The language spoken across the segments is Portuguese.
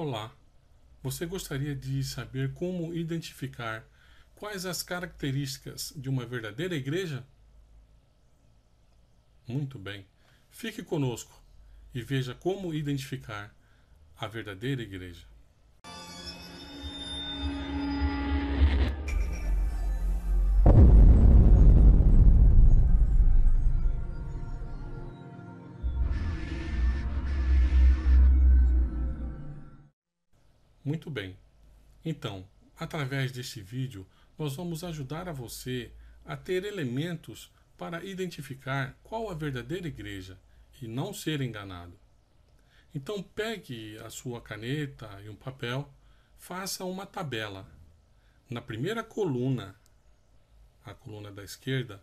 Olá! Você gostaria de saber como identificar quais as características de uma verdadeira igreja? Muito bem! Fique conosco e veja como identificar a verdadeira igreja. Muito bem. Então, através deste vídeo, nós vamos ajudar a você a ter elementos para identificar qual a verdadeira igreja e não ser enganado. Então pegue a sua caneta e um papel, faça uma tabela. Na primeira coluna, a coluna da esquerda,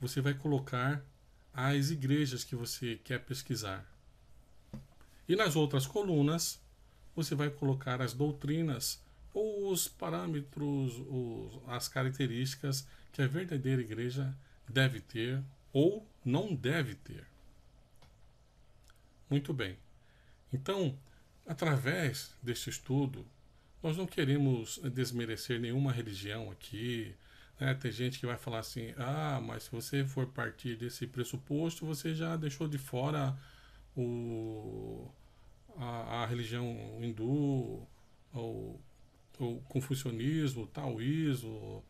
você vai colocar as igrejas que você quer pesquisar. E nas outras colunas, você vai colocar as doutrinas ou os parâmetros, os, as características que a verdadeira igreja deve ter ou não deve ter. Muito bem. Então, através deste estudo, nós não queremos desmerecer nenhuma religião aqui. Né? Tem gente que vai falar assim: ah, mas se você for partir desse pressuposto, você já deixou de fora o a, a religião hindu, ou, confucionismo, confucionismo, taoísmo,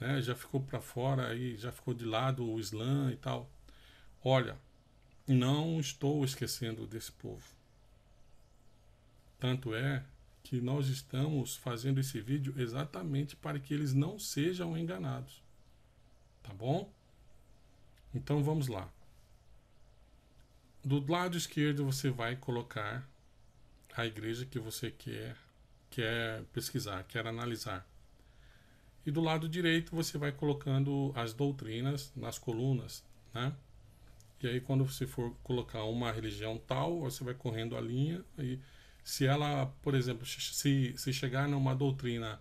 né? já ficou para fora aí, já ficou de lado o Islã e tal. Olha, não estou esquecendo desse povo. Tanto é que nós estamos fazendo esse vídeo exatamente para que eles não sejam enganados. Tá bom? Então vamos lá. Do lado esquerdo você vai colocar a igreja que você quer, quer pesquisar, quer analisar. E do lado direito você vai colocando as doutrinas nas colunas, né? E aí quando você for colocar uma religião tal, você vai correndo a linha e se ela, por exemplo, se, se chegar numa doutrina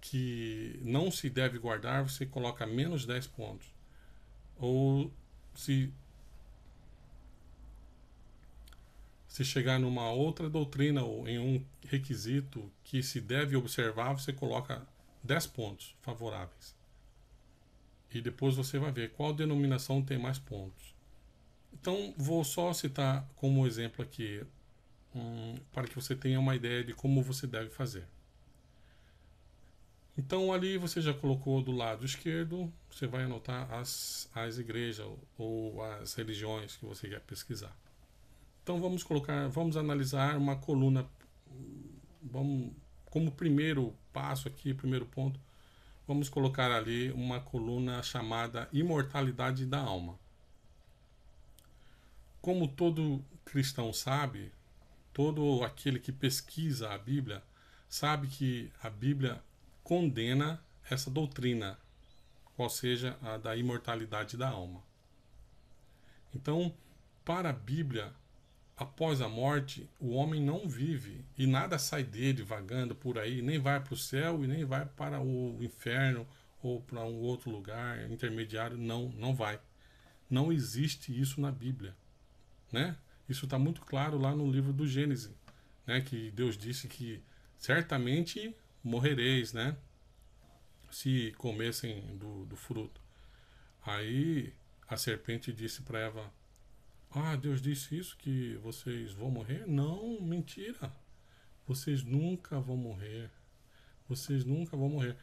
que não se deve guardar, você coloca menos 10 pontos. Ou se se chegar numa outra doutrina ou em um requisito que se deve observar, você coloca 10 pontos favoráveis. E depois você vai ver qual denominação tem mais pontos. Então, vou só citar como exemplo aqui, um, para que você tenha uma ideia de como você deve fazer. Então, ali você já colocou do lado esquerdo, você vai anotar as, as igrejas ou as religiões que você quer pesquisar. Então vamos colocar, vamos analisar uma coluna, vamos como primeiro passo aqui, primeiro ponto, vamos colocar ali uma coluna chamada imortalidade da alma. Como todo cristão sabe, todo aquele que pesquisa a Bíblia sabe que a Bíblia condena essa doutrina, qual seja a da imortalidade da alma. Então, para a Bíblia, Após a morte, o homem não vive e nada sai dele vagando por aí, nem vai para o céu e nem vai para o inferno ou para um outro lugar intermediário. Não, não vai. Não existe isso na Bíblia, né? Isso está muito claro lá no livro do Gênesis, né? Que Deus disse que certamente morrereis, né? Se comessem do, do fruto. Aí a serpente disse para Eva: ah, Deus disse isso que vocês vão morrer? Não, mentira. Vocês nunca vão morrer. Vocês nunca vão morrer.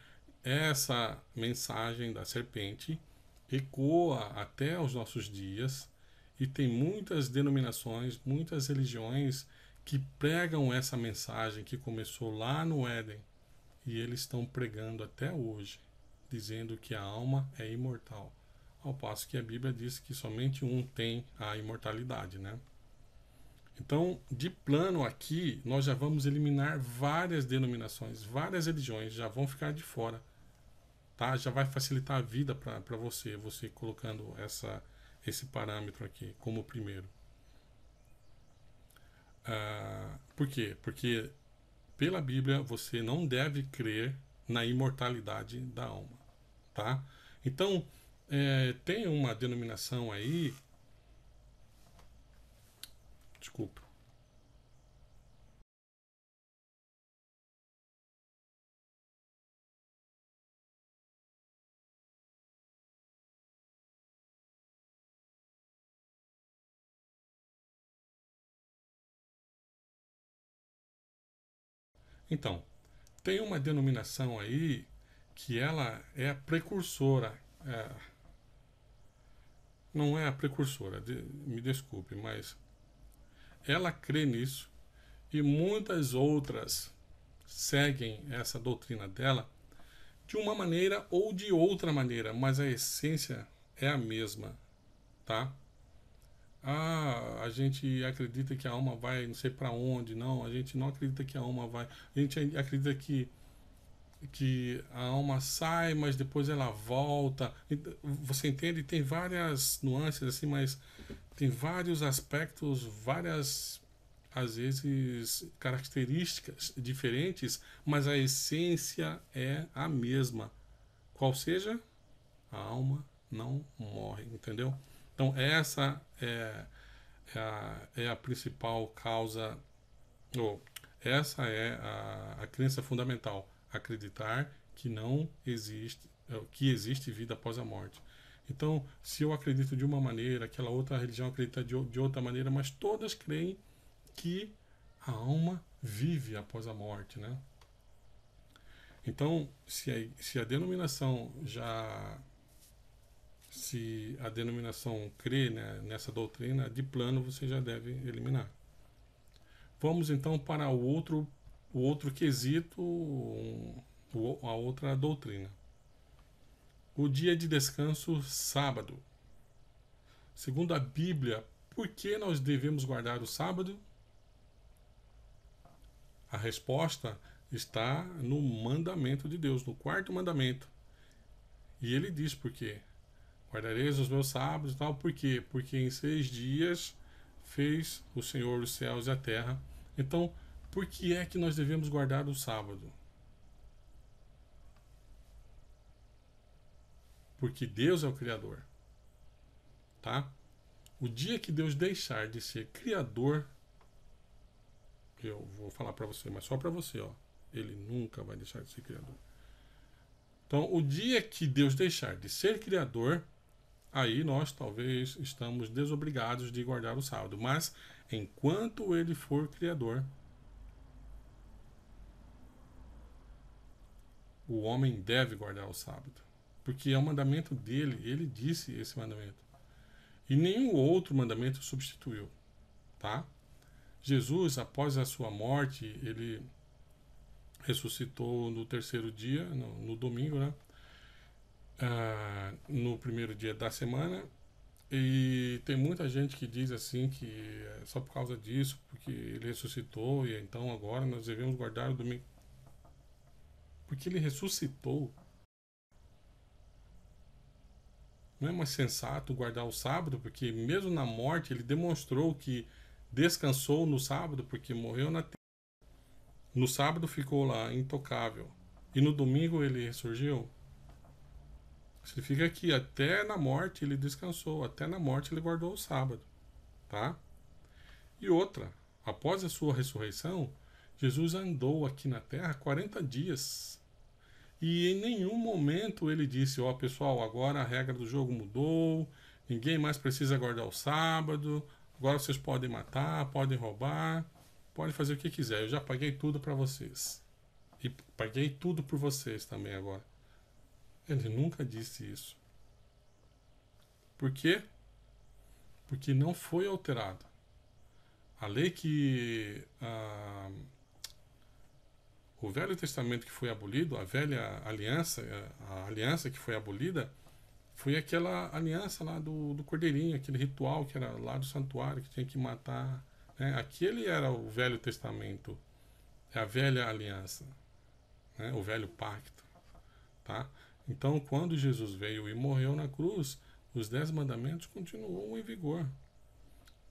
Essa mensagem da serpente ecoa até os nossos dias e tem muitas denominações, muitas religiões que pregam essa mensagem que começou lá no Éden e eles estão pregando até hoje, dizendo que a alma é imortal ao passo que a Bíblia diz que somente um tem a imortalidade, né? Então, de plano aqui, nós já vamos eliminar várias denominações, várias religiões já vão ficar de fora, tá? Já vai facilitar a vida para você, você colocando essa, esse parâmetro aqui como primeiro. Uh, por quê? Porque pela Bíblia você não deve crer na imortalidade da alma, tá? Então, é, tem uma denominação aí. Desculpa. Então, tem uma denominação aí que ela é a precursora. É, não é a precursora, de, me desculpe, mas ela crê nisso e muitas outras seguem essa doutrina dela de uma maneira ou de outra maneira, mas a essência é a mesma, tá? Ah, a gente acredita que a alma vai não sei para onde, não, a gente não acredita que a alma vai, a gente acredita que que a alma sai, mas depois ela volta. Você entende? Tem várias nuances assim, mas tem vários aspectos, várias às vezes características diferentes, mas a essência é a mesma. Qual seja, a alma não morre, entendeu? Então essa é, é, a, é a principal causa, ou essa é a, a crença fundamental acreditar que não existe, é, que existe vida após a morte. Então, se eu acredito de uma maneira, aquela outra religião acredita de, outra maneira, mas todas creem que a alma vive após a morte, né? Então, se a, se a denominação já se a denominação crê né, nessa doutrina, de plano você já deve eliminar. Vamos então para o outro o outro quesito, a outra doutrina. O dia de descanso, sábado. Segundo a Bíblia, por que nós devemos guardar o sábado? A resposta está no mandamento de Deus, no quarto mandamento. E ele diz por quê? Guardareis os meus sábados e tal, por quê? Porque em seis dias fez o Senhor os céus e a terra. Então, por que é que nós devemos guardar o sábado? Porque Deus é o Criador. Tá? O dia que Deus deixar de ser Criador, eu vou falar para você, mas só para você, ó. Ele nunca vai deixar de ser Criador. Então, o dia que Deus deixar de ser Criador, aí nós talvez estamos desobrigados de guardar o sábado. Mas enquanto ele for criador, o homem deve guardar o sábado, porque é o mandamento dele, ele disse esse mandamento. E nenhum outro mandamento substituiu, tá? Jesus, após a sua morte, ele ressuscitou no terceiro dia, no, no domingo, né? Ah, no primeiro dia da semana. E tem muita gente que diz assim que é só por causa disso, porque ele ressuscitou e então agora nós devemos guardar o domingo. Porque ele ressuscitou. Não é mais sensato guardar o sábado, porque mesmo na morte ele demonstrou que descansou no sábado, porque morreu na no sábado ficou lá intocável e no domingo ele ressurgiu. Significa que até na morte ele descansou, até na morte ele guardou o sábado, tá? E outra, após a sua ressurreição, Jesus andou aqui na terra 40 dias e em nenhum momento ele disse: Ó, oh, pessoal, agora a regra do jogo mudou, ninguém mais precisa guardar o sábado, agora vocês podem matar, podem roubar, podem fazer o que quiser. Eu já paguei tudo para vocês. E paguei tudo por vocês também agora. Ele nunca disse isso. Por quê? Porque não foi alterado. A lei que. Ah, o Velho Testamento que foi abolido, a velha aliança, eh, a aliança que foi abolida, foi aquela aliança lá do, do cordeirinho, aquele ritual que era lá do santuário, que tinha que matar. Né? Aquele era o Velho Testamento, é a velha aliança, né? o velho pacto. Tá? Então, quando Jesus veio e morreu na cruz, os dez mandamentos continuam em vigor.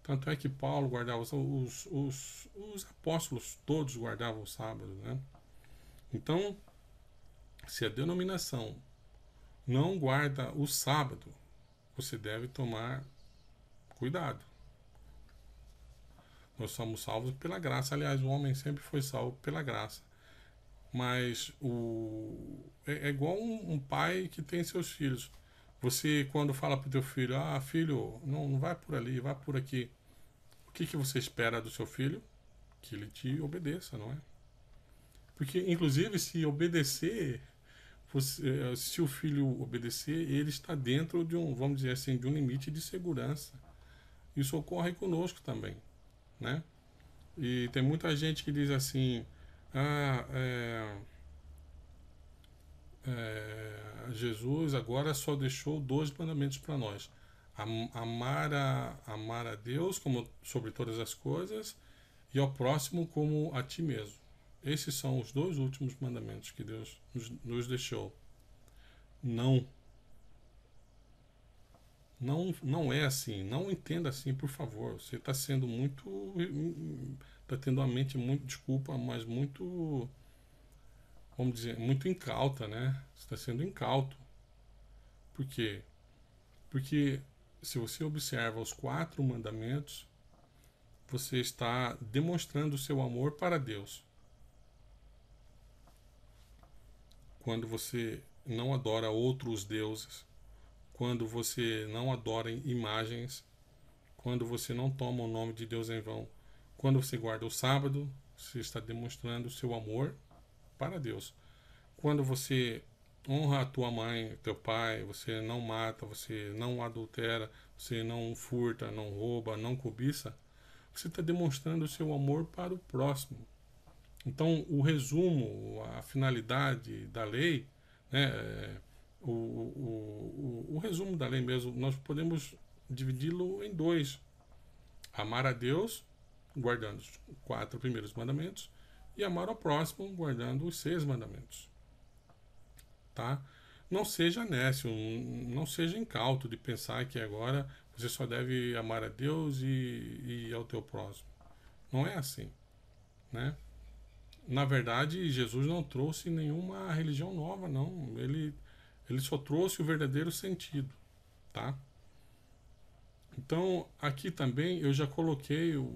Tanto é que Paulo guardava, os, os, os, os apóstolos todos guardavam o sábado, né? Então, se a denominação não guarda o sábado, você deve tomar cuidado. Nós somos salvos pela graça. Aliás, o homem sempre foi salvo pela graça. Mas o é, é igual um, um, pai que tem seus filhos. Você quando fala para o teu filho, ah, filho, não, não vai por ali, vai por aqui. O que, que você espera do seu filho? Que ele te obedeça, não é? Porque, inclusive, se obedecer, eh, se o filho obedecer, ele está dentro de um, vamos dizer assim, de um limite de segurança. Isso ocorre conosco também, né? E tem muita gente que diz assim, ah, é, é, Jesus agora só deixou dois mandamentos para nós. Amar a, amar a Deus como sobre todas as coisas e ao próximo como a ti mesmo. Esses são os dois últimos mandamentos que Deus nos, nos deixou. Não. Não, não é assim. Não entenda assim, por favor. Você está sendo muito. Está tendo uma mente muito. Desculpa, mas muito. Vamos dizer, muito incauta, né? Você está sendo incauto. Por quê? Porque se você observa os quatro mandamentos, você está demonstrando o seu amor para Deus. quando você não adora outros deuses, quando você não adora imagens, quando você não toma o nome de Deus em vão, quando você guarda o sábado, você está demonstrando o seu amor para Deus. Quando você honra a tua mãe, teu pai, você não mata, você não adultera, você não furta, não rouba, não cobiça, você está demonstrando o seu amor para o próximo, então, o resumo, a finalidade da lei, né, é, o, o, o, o resumo da lei mesmo, nós podemos dividi-lo em dois: amar a Deus, guardando os quatro primeiros mandamentos, e amar ao próximo, guardando os seis mandamentos. Tá? Não seja nécio, não seja incauto de pensar que agora você só deve amar a Deus e, e ao teu próximo. Não é assim, né? na verdade, Jesus não trouxe nenhuma religião nova, não. Ele, ele só trouxe o verdadeiro sentido, tá? Então, aqui também eu já coloquei, eu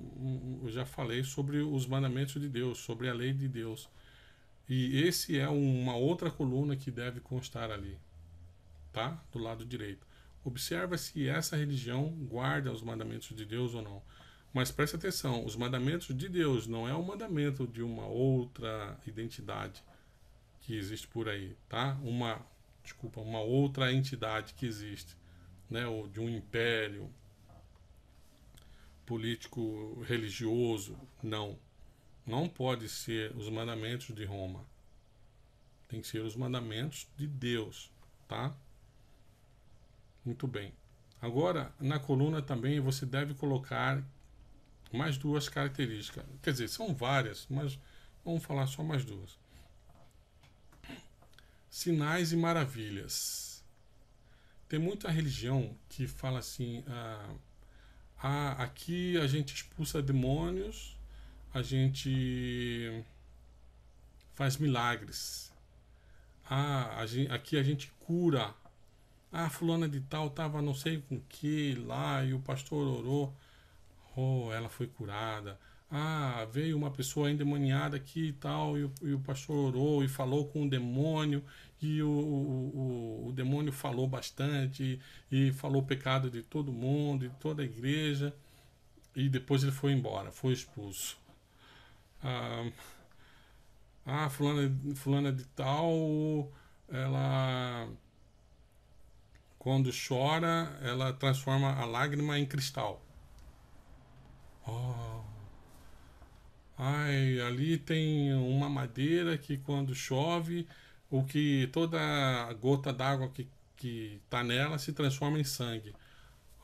já falei sobre os mandamentos de Deus, sobre a lei de Deus. E esse é uma outra coluna que deve constar ali, tá? Do lado direito. Observa se essa religião guarda os mandamentos de Deus ou não. Mas preste atenção, os mandamentos de Deus não é o um mandamento de uma outra identidade que existe por aí, tá? Uma, desculpa, uma outra entidade que existe, né? Ou de um império político religioso, não. Não pode ser os mandamentos de Roma. Tem que ser os mandamentos de Deus, tá? Muito bem. Agora, na coluna também você deve colocar mais duas características. Quer dizer, são várias, mas vamos falar só mais duas. Sinais e maravilhas. Tem muita religião que fala assim: ah, ah, aqui a gente expulsa demônios, a gente faz milagres. Ah, a gente, aqui a gente cura. Ah, fulana de tal estava não sei com que lá e o pastor orou oh, ela foi curada. Ah, veio uma pessoa endemoniada aqui e tal, e o, e o pastor orou e falou com o demônio, e o, o, o, demônio falou bastante, e, e falou o pecado de todo mundo, de toda a igreja, e depois ele foi embora, foi expulso. Ah, ah fulana, fulana de tal, ela quando chora, ela transforma a lágrima em cristal. Oh. Ai, ali tem uma madeira que quando chove, o que toda gota d'água que que tá nela se transforma em sangue.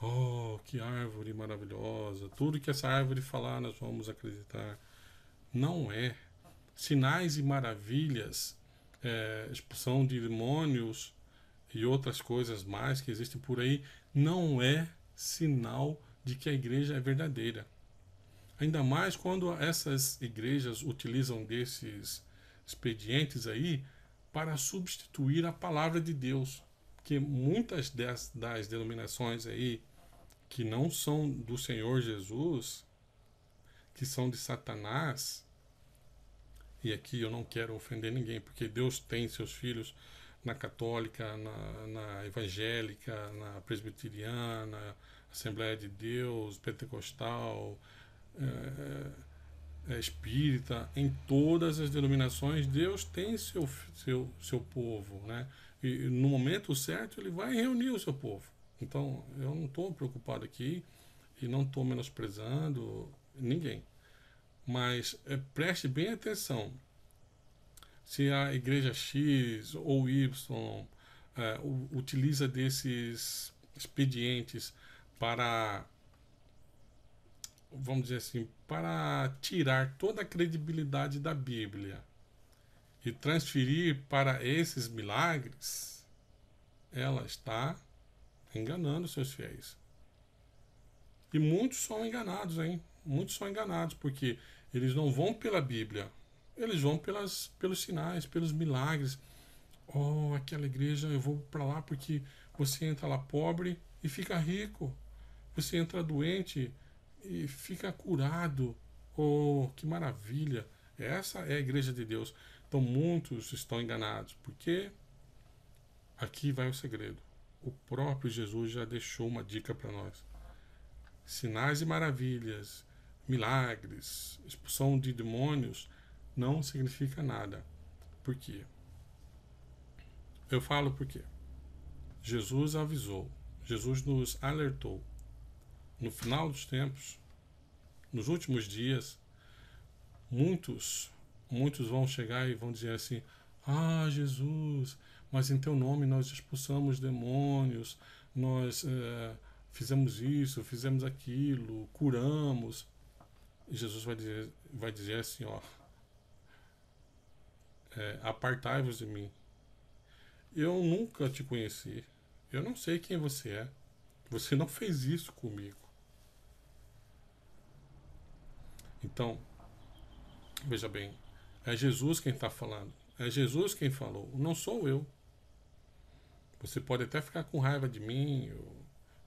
Oh, que árvore maravilhosa! Tudo que essa árvore falar, nós vamos acreditar. Não é. Sinais e maravilhas, é, expulsão de demônios e outras coisas mais que existem por aí, não é sinal de que a igreja é verdadeira. Ainda mais quando essas igrejas utilizam desses expedientes aí para substituir a palavra de Deus, que muitas das, das denominações aí que não são do Senhor Jesus, que são de Satanás, e aqui eu não quero ofender ninguém, porque Deus tem seus filhos na católica, na, na, evangélica, na presbiteriana, Assembleia de Deus, pentecostal, é, é, espírita, em todas as denominações, Deus tem seu, seu, seu povo, né? E no momento certo ele vai reunir o seu povo. Então eu não estou preocupado aqui e não estou menosprezando ninguém. Mas é, preste bem atenção. Se a igreja X ou Y é, utiliza desses expedientes para vamos dizer assim, para tirar toda a credibilidade da Bíblia e transferir para esses milagres, ela está enganando seus fiéis. E muitos são enganados, hein? Muitos são enganados, porque eles não vão pela Bíblia, eles vão pelas, pelos sinais, pelos milagres. Oh, aquela igreja, eu vou para lá porque você entra lá pobre e fica rico. Você entra doente e fica curado. Oh, que maravilha! Essa é a igreja de Deus. Então muitos estão enganados, porque aqui vai o segredo. O próprio Jesus já deixou uma dica para nós. Sinais e maravilhas, milagres, expulsão de demônios não significa nada. Por quê? Eu falo por quê? Jesus avisou, Jesus nos alertou no final dos tempos, nos últimos dias, muitos, muitos vão chegar e vão dizer assim: Ah, Jesus, mas em teu nome nós expulsamos demônios, nós é, fizemos isso, fizemos aquilo, curamos. E Jesus vai dizer, vai dizer assim: Ó, é, apartai-vos de mim. Eu nunca te conheci. Eu não sei quem você é. Você não fez isso comigo. Então, veja bem, é Jesus quem está falando. É Jesus quem falou, não sou eu. Você pode até ficar com raiva de mim,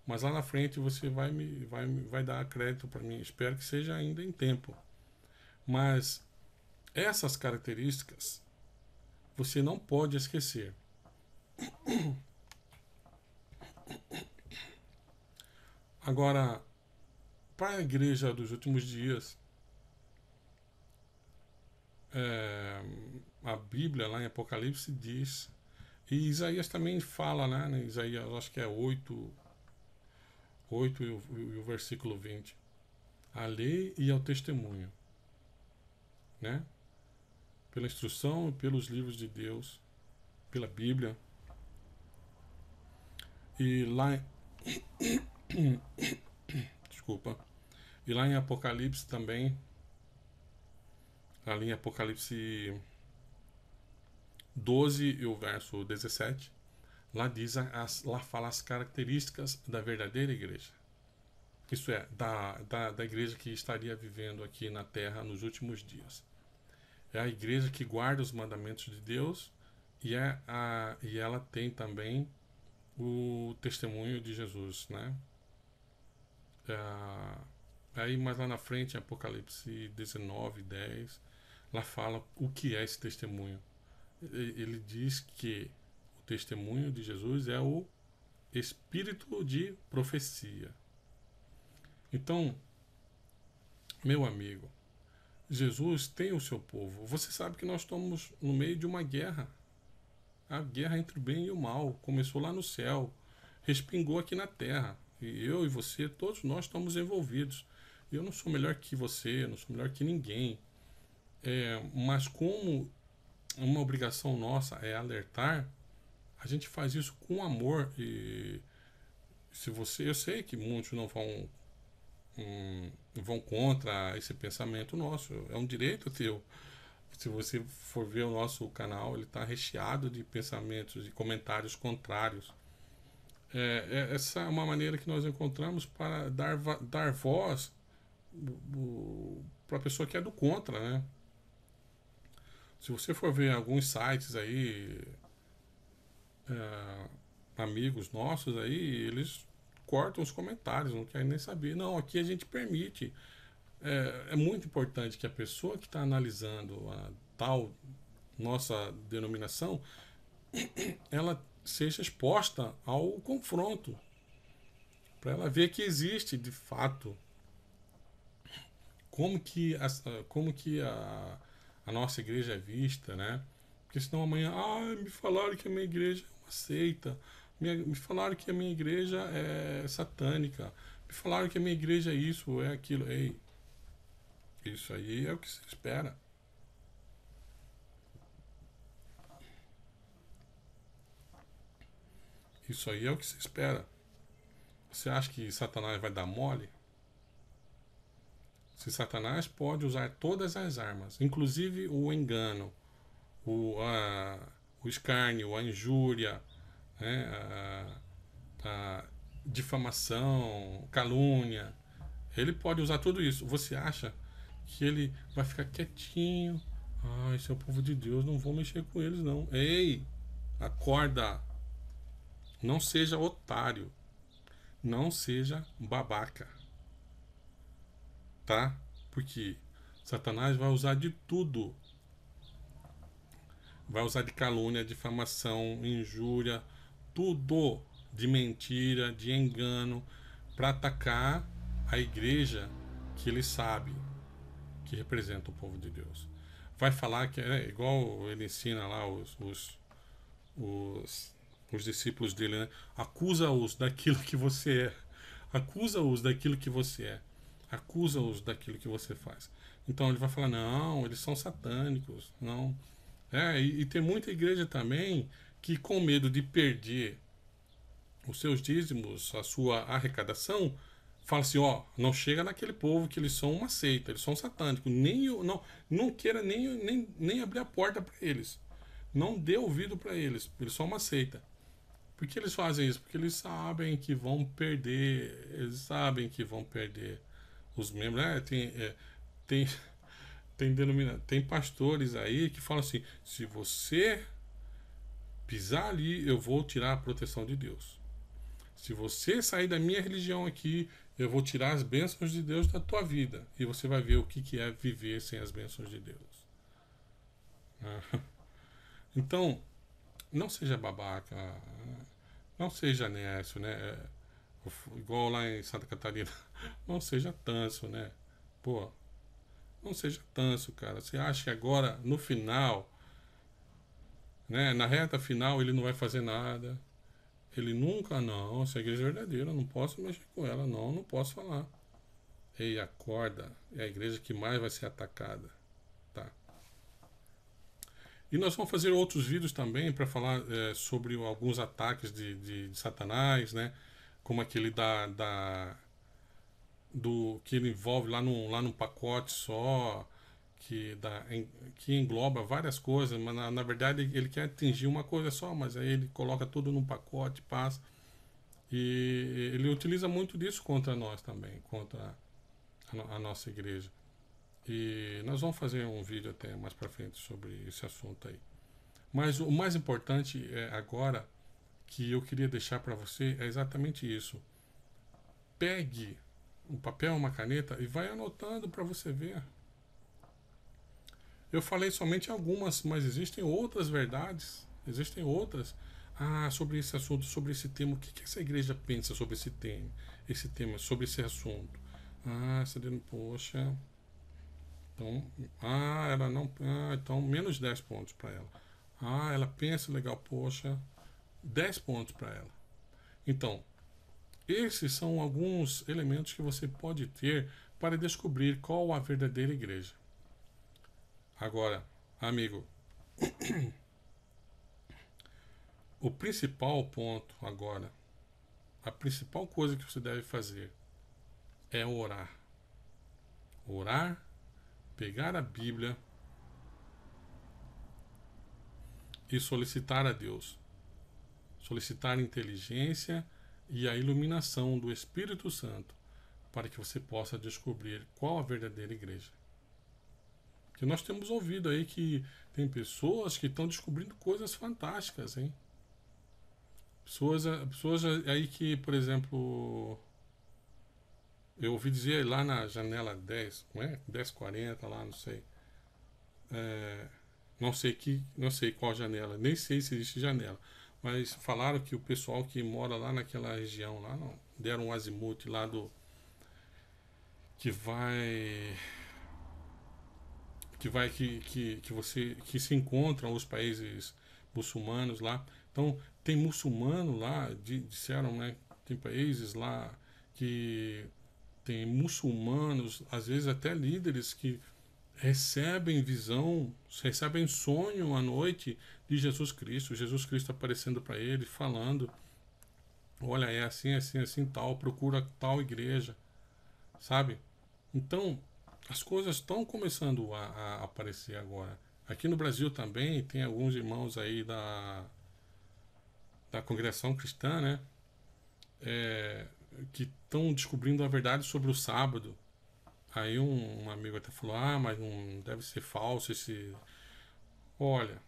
mas lá na frente você vai me vai, vai dar crédito para mim. Espero que seja ainda em tempo. Mas essas características você não pode esquecer. Agora, para a igreja dos últimos dias, é, a Bíblia lá em Apocalipse diz, e Isaías também fala, né? né Isaías, acho que é 8, 8 e o, e o versículo 20. A lei e ao testemunho, né? Pela instrução e pelos livros de Deus, pela Bíblia. E lá em... Desculpa. E lá em Apocalipse também Tá ali em Apocalipse 12 e o verso 17, lá diz as, lá fala as características da verdadeira igreja. Isso é, da, da, da igreja que estaria vivendo aqui na terra nos últimos dias. É a igreja que guarda os mandamentos de Deus e, é a, e ela tem também o testemunho de Jesus, né? É, Aí mais lá na frente, em Apocalipse 19, 10, lá fala o que é esse testemunho. Ele diz que o testemunho de Jesus é o espírito de profecia. Então, meu amigo, Jesus tem o seu povo. Você sabe que nós estamos no meio de uma guerra. A guerra entre o bem e o mal começou lá no céu, respingou aqui na terra. E eu e você, todos nós estamos envolvidos. Eu não sou melhor que você, eu não sou melhor que ninguém. É, mas como uma obrigação nossa é alertar, a gente faz isso com amor e se você, eu sei que muitos não vão hum, vão contra esse pensamento nosso, é um direito teu. Se você for ver o nosso canal, ele está recheado de pensamentos e comentários contrários. É, é, essa é uma maneira que nós encontramos para dar, dar voz para a pessoa que é do contra, né? Se você for ver alguns sites aí, é, amigos nossos aí, eles cortam os comentários, não querem nem saber. Não, aqui a gente permite. É, é muito importante que a pessoa que está analisando a tal nossa denominação, ela seja exposta ao confronto, para ela ver que existe de fato como que a, ah, como que a, a nossa igreja é vista, né? Porque senão amanhã, ah, me falaram que a minha igreja é uma seita, me, me falaram que a minha igreja é satânica, me falaram que a minha igreja é isso, é aquilo. Ei, isso aí é o que se espera. Isso aí é o que se espera. Você acha que Satanás vai dar mole? se Satanás pode usar todas as armas, inclusive o engano, o, a, o escárnio, a injúria, né, a, a difamação, calúnia. Ele pode usar tudo isso. Você acha que ele vai ficar quietinho? Ah, esse é o povo de Deus, não vou mexer com eles, não. Ei, acorda! Não seja otário. Não seja babaca tá? Porque Satanás vai usar de tudo. Vai usar de calúnia, difamação, injúria, tudo de mentira, de engano, para atacar a igreja que ele sabe que representa o povo de Deus. Vai falar que é igual ele ensina lá os, os, os, os discípulos dele, né? acusa-os daquilo que você é, acusa-os daquilo que você é acusa-os daquilo que você faz. Então ele vai falar: não, eles são satânicos, não. É, e, e tem muita igreja também que, com medo de perder os seus dízimos, a sua arrecadação, fala assim: ó, não chega naquele povo que eles são uma seita, eles são satânicos. Nem, não, não queira nem, nem, nem abrir a porta para eles. Não dê ouvido para eles, eles são uma seita. Por que eles fazem isso? Porque eles sabem que vão perder, eles sabem que vão perder os membros, né? Tem, é, tem, tem, denomina, tem pastores aí que falam assim: se você pisar ali, eu vou tirar a proteção de Deus. Se você sair da minha religião aqui, eu vou tirar as bênçãos de Deus da tua vida. E você vai ver o que, que é viver sem as bênçãos de Deus. Então, não seja babaca, não seja nécio, né? É, igual lá em Santa Catarina. Não seja tanso, né? Pô, não seja tanso, cara. Você acha que agora, no final, né, na reta final, ele não vai fazer nada. Ele nunca, não, essa igreja é verdadeira, não posso mexer com ela, não, não posso falar. Ei, acorda, é a igreja que mais vai ser atacada, tá? E nós vamos fazer outros vídeos também para falar é, sobre alguns ataques de, de, de Satanás, né? como aquele da, da do que ele envolve lá num, lá no pacote só, que, da que engloba várias coisas, mas na, na, verdade ele quer atingir uma coisa só, mas aí ele coloca tudo num pacote, passa. E ele utiliza muito disso contra nós também, contra a, a nossa igreja. E nós vamos fazer um vídeo até mais para frente sobre esse assunto aí. Mas o mais importante é agora que eu queria deixar para você é exatamente isso. Pegue um papel, uma caneta e vai anotando para você ver. Eu falei somente algumas, mas existem outras verdades, existem outras. Ah, sobre esse assunto, sobre esse tema, o que, que essa igreja pensa sobre esse tema, esse tema, sobre esse assunto? Ah, Celino, poxa. Então, ah, ela não. Ah, então, menos 10 pontos para ela. Ah, ela pensa legal, poxa. 10 pontos para ela. Então, esses são alguns elementos que você pode ter para descobrir qual a verdadeira igreja. Agora, amigo, o principal ponto agora, a principal coisa que você deve fazer é orar. Orar, pegar a Bíblia e solicitar a Deus solicitar inteligência e a iluminação do Espírito Santo para que você possa descobrir qual a verdadeira igreja. Que nós temos ouvido aí que tem pessoas que estão descobrindo coisas fantásticas, hein? Pessoas, eh, pessoas aí que, por exemplo, eu ouvi dizer lá na janela 10, não é? 1040 lá, não sei. É, não sei que, não sei qual janela, nem sei se existe janela. Mas falaram que o pessoal que mora lá naquela região lá, não, deram um azimuth lá do. que vai. que vai. que, que, que você. que se encontram os países muçulmanos lá. Então, tem muçulmano lá, disseram, né? Tem países lá que tem muçulmanos, às vezes até líderes que recebem visão, recebem sonho à noite de Jesus Cristo, Jesus Cristo aparecendo para ele, falando: Olha, é assim, é assim, é assim, tal, procura tal igreja, sabe? Então, as coisas estão começando a, a aparecer agora. Aqui no Brasil também tem alguns irmãos aí da, da congregação cristã, né? É, que estão descobrindo a verdade sobre o sábado Aí um, um amigo até falou: Ah, mas não deve ser falso esse. Olha,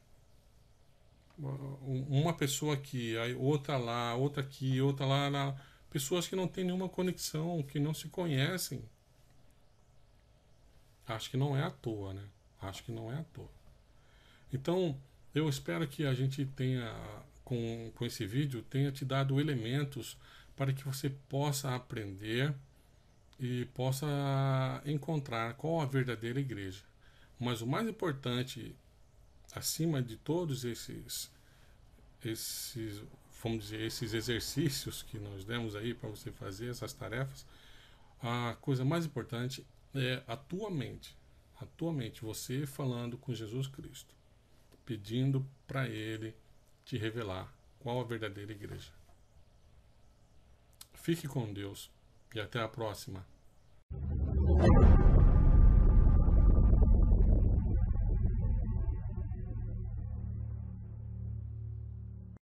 uma pessoa aqui, aí outra lá, outra aqui, outra lá, lá, pessoas que não têm nenhuma conexão, que não se conhecem. Acho que não é à toa, né? Acho que não é à toa. Então, eu espero que a gente tenha, com, com esse vídeo, tenha te dado elementos para que você possa aprender e possa encontrar qual a verdadeira igreja. Mas o mais importante, acima de todos esses, esses vamos dizer, esses exercícios que nós demos aí para você fazer essas tarefas, a coisa mais importante é a tua mente, a tua mente, você falando com Jesus Cristo, pedindo para Ele te revelar qual a verdadeira igreja. Fique com Deus e até a próxima.